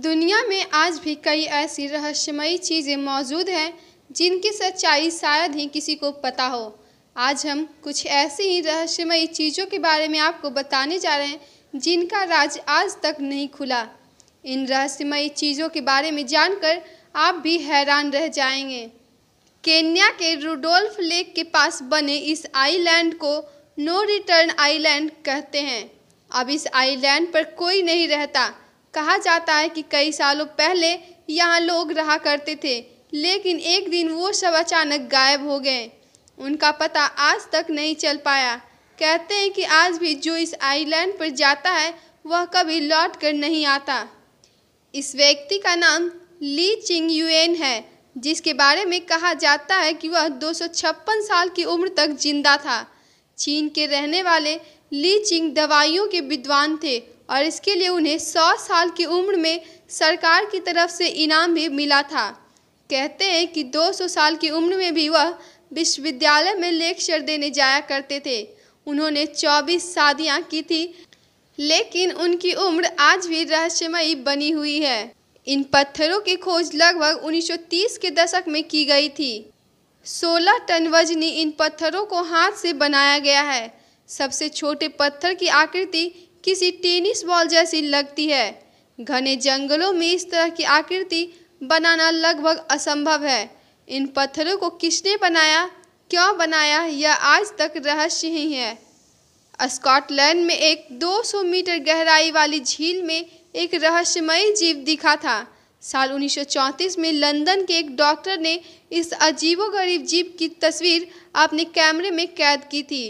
दुनिया में आज भी कई ऐसी रहस्यमयी चीज़ें मौजूद हैं जिनकी सच्चाई शायद ही किसी को पता हो आज हम कुछ ऐसी ही रहस्यमयी चीज़ों के बारे में आपको बताने जा रहे हैं जिनका राज आज तक नहीं खुला इन रहस्यमयी चीज़ों के बारे में जानकर आप भी हैरान रह जाएंगे केन्या के रूडोल्फ लेक के पास बने इस आइलैंड को नो रिटर्न आइलैंड कहते हैं अब इस आइलैंड पर कोई नहीं रहता कहा जाता है कि कई सालों पहले यहाँ लोग रहा करते थे लेकिन एक दिन वो सब अचानक गायब हो गए उनका पता आज तक नहीं चल पाया कहते हैं कि आज भी जो इस आइलैंड पर जाता है वह कभी लौट कर नहीं आता इस व्यक्ति का नाम ली चिंग यूएन है जिसके बारे में कहा जाता है कि वह 256 साल की उम्र तक जिंदा था चीन के रहने वाले ली चिंग दवाइयों के विद्वान थे और इसके लिए उन्हें सौ साल की उम्र में सरकार की तरफ से इनाम भी मिला था कहते हैं कि 200 साल की उम्र में भी वह विश्वविद्यालय में लेक्चर देने जाया करते थे उन्होंने 24 शादियाँ की थी लेकिन उनकी उम्र आज भी रहस्यमयी बनी हुई है इन पत्थरों की खोज लगभग 1930 के दशक में की गई थी 16 टन वजनी इन पत्थरों को हाथ से बनाया गया है सबसे छोटे पत्थर की आकृति किसी टेनिस बॉल जैसी लगती है घने जंगलों में इस तरह की आकृति बनाना लगभग असंभव है इन पत्थरों को किसने बनाया क्यों बनाया यह आज तक रहस्य ही है स्कॉटलैंड में एक 200 मीटर गहराई वाली झील में एक रहस्यमयी जीव दिखा था साल 1934 में लंदन के एक डॉक्टर ने इस अजीबोगरीब जीव की तस्वीर अपने कैमरे में कैद की थी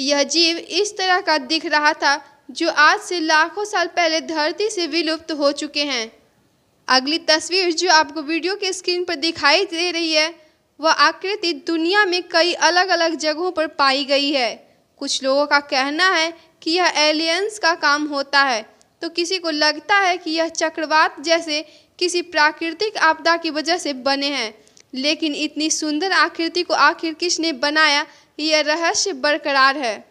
यह जीव इस तरह का दिख रहा था जो आज से लाखों साल पहले धरती से विलुप्त हो चुके हैं अगली तस्वीर जो आपको वीडियो के स्क्रीन पर दिखाई दे रही है वह आकृति दुनिया में कई अलग अलग जगहों पर पाई गई है कुछ लोगों का कहना है कि यह एलियंस का काम होता है तो किसी को लगता है कि यह चक्रवात जैसे किसी प्राकृतिक आपदा की वजह से बने हैं लेकिन इतनी सुंदर आकृति को आखिर किसने बनाया यह रहस्य बरकरार है